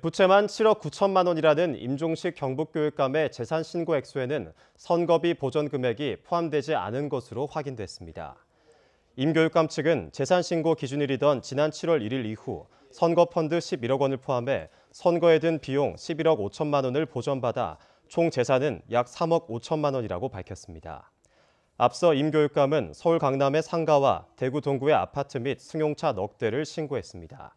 부채만 7억 9천만 원이라는 임종식 경북교육감의 재산 신고 액수에는 선거비 보전 금액이 포함되지 않은 것으로 확인됐습니다. 임 교육감 측은 재산 신고 기준일이던 지난 7월 1일 이후 선거 펀드 11억 원을 포함해 선거에 든 비용 11억 5천만 원을 보전받아 총 재산은 약 3억 5천만 원이라고 밝혔습니다. 앞서 임 교육감은 서울 강남의 상가와 대구 동구의 아파트 및 승용차 넉 대를 신고했습니다.